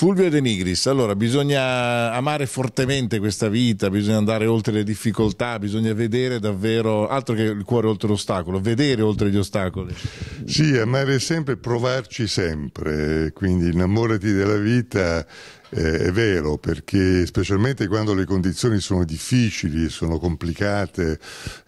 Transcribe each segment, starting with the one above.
Fulvio De Nigris, allora bisogna amare fortemente questa vita, bisogna andare oltre le difficoltà, bisogna vedere davvero, altro che il cuore oltre l'ostacolo, vedere oltre gli ostacoli. Sì, amare sempre, provarci sempre, quindi innamorati della vita eh, è vero, perché specialmente quando le condizioni sono difficili, sono complicate,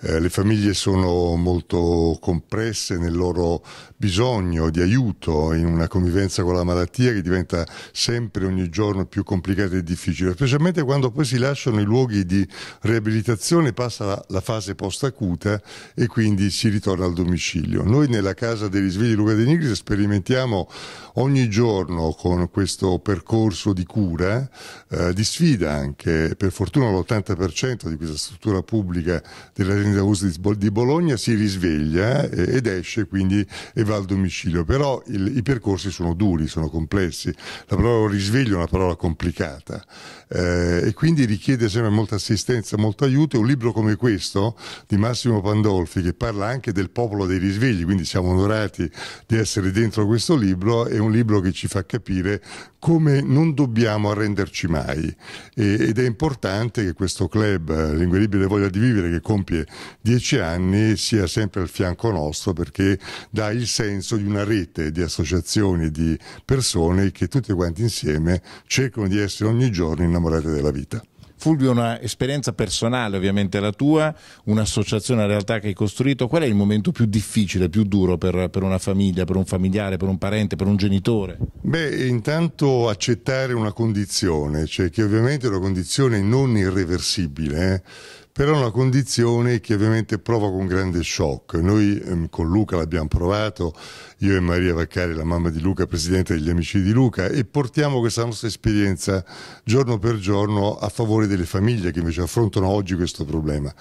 eh, le famiglie sono molto compresse nel loro bisogno di aiuto in una convivenza con la malattia che diventa sempre ogni giorno più complicata e difficile, specialmente quando poi si lasciano i luoghi di riabilitazione, passa la, la fase post-acuta e quindi si ritorna al domicilio. Noi nella casa dei risvegli Luca De Nigris sperimentiamo ogni giorno con questo percorso di sicura eh, di sfida anche, per fortuna l'80% di questa struttura pubblica della rendita USL di Bologna si risveglia eh, ed esce quindi e va al domicilio, però il, i percorsi sono duri, sono complessi, la parola risveglio è una parola complicata eh, e quindi richiede sempre molta assistenza, molto aiuto un libro come questo di Massimo Pandolfi che parla anche del popolo dei risvegli, quindi siamo onorati di essere dentro questo libro, è un libro che ci fa capire come non dobbiamo dobbiamo arrenderci mai e, ed è importante che questo club eh, L'Ingueribile Voglia di Vivere che compie dieci anni sia sempre al fianco nostro perché dà il senso di una rete di associazioni, di persone che tutte quanti insieme cercano di essere ogni giorno innamorate della vita. Fulvio, un'esperienza personale ovviamente la tua, un'associazione, una realtà che hai costruito, qual è il momento più difficile, più duro per, per una famiglia, per un familiare, per un parente, per un genitore? Beh, intanto accettare una condizione, cioè che ovviamente è una condizione non irreversibile, eh? però è una condizione che ovviamente provoca un grande shock. Noi ehm, con Luca l'abbiamo provato, io e Maria Vaccari, la mamma di Luca, presidente degli Amici di Luca, e portiamo questa nostra esperienza giorno per giorno a favore delle famiglie che invece affrontano oggi questo problema.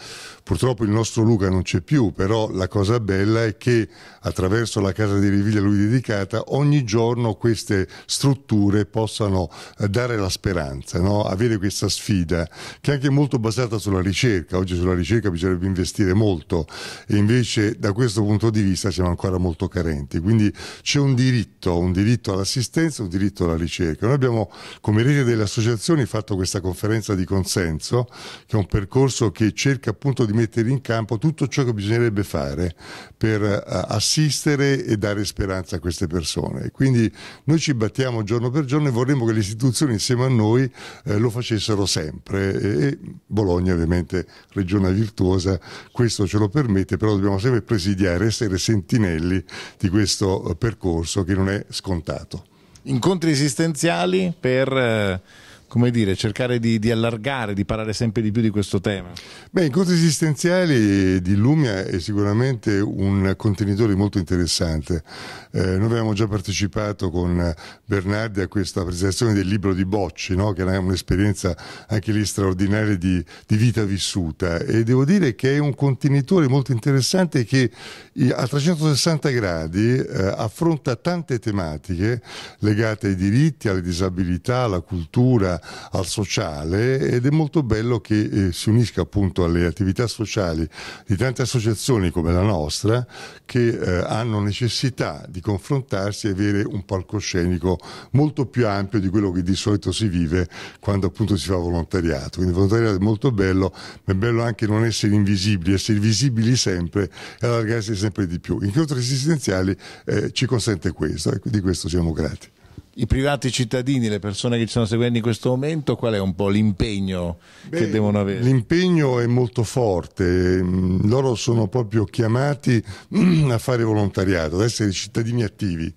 Purtroppo il nostro Luca non c'è più, però la cosa bella è che attraverso la casa di Riviglia a lui dedicata ogni giorno queste strutture possano eh, dare la speranza, no? avere questa sfida che è anche molto basata sulla ricerca ricerca, oggi sulla ricerca bisognerebbe investire molto e invece da questo punto di vista siamo ancora molto carenti, quindi c'è un diritto, un diritto all'assistenza, un diritto alla ricerca. Noi abbiamo come rete delle associazioni fatto questa conferenza di consenso che è un percorso che cerca appunto di mettere in campo tutto ciò che bisognerebbe fare per eh, assistere e dare speranza a queste persone. Quindi noi ci battiamo giorno per giorno e vorremmo che le istituzioni insieme a noi eh, lo facessero sempre e Bologna ovviamente regione virtuosa, questo ce lo permette, però dobbiamo sempre presidiare, essere sentinelli di questo eh, percorso che non è scontato. Incontri esistenziali per eh, come dire, cercare di, di, allargare, di parlare sempre di più di questo tema? Beh, Incontri esistenziali di Lumia è sicuramente un contenitore molto interessante. Eh, noi avevamo già partecipato con Bernardi a questa presentazione del libro di Bocci, no? che era un'esperienza anche lì straordinaria di, di, vita vissuta e devo dire che è un contenitore molto interessante che a 360 gradi eh, affronta tante tematiche legate ai diritti, alle disabilità, alla cultura, al sociale ed è molto bello che eh, si unisca appunto alle attività sociali di tante associazioni come la nostra che eh, hanno necessità di confrontarsi e avere un palcoscenico molto più ampio di quello che di solito si vive quando appunto si fa volontariato. Quindi il volontariato è molto bello, ma è bello anche non essere invisibili, essere visibili sempre e allargarsi sempre di più. Incontri esistenziali eh, ci consente questo e di questo siamo grati i privati cittadini, le persone che ci stanno seguendo in questo momento, qual è un po' l'impegno Beh, che devono avere? L'impegno è molto forte, mm, loro sono proprio chiamati mm, a fare volontariato, ad essere cittadini attivi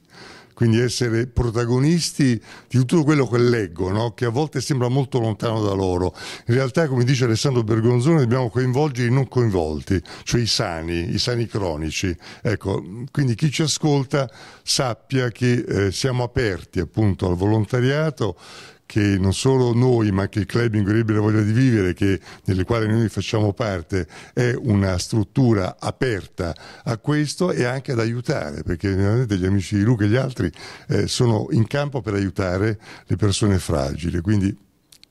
quindi essere protagonisti di tutto quello che leggono, che a volte sembra molto lontano da loro. In realtà, come dice Alessandro Bergonzoni, dobbiamo coinvolgere i non coinvolti, cioè i sani, i sani cronici. Ecco, quindi chi ci ascolta sappia che eh, siamo aperti appunto al volontariato, che non solo noi ma anche il club Incredibile Voglia di Vivere che, nelle quali noi facciamo parte è una struttura aperta a questo e anche ad aiutare perché veramente gli amici di Luca e gli altri eh, sono in campo per aiutare le persone fragili quindi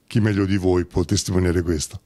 chi meglio di voi può testimoniare questo?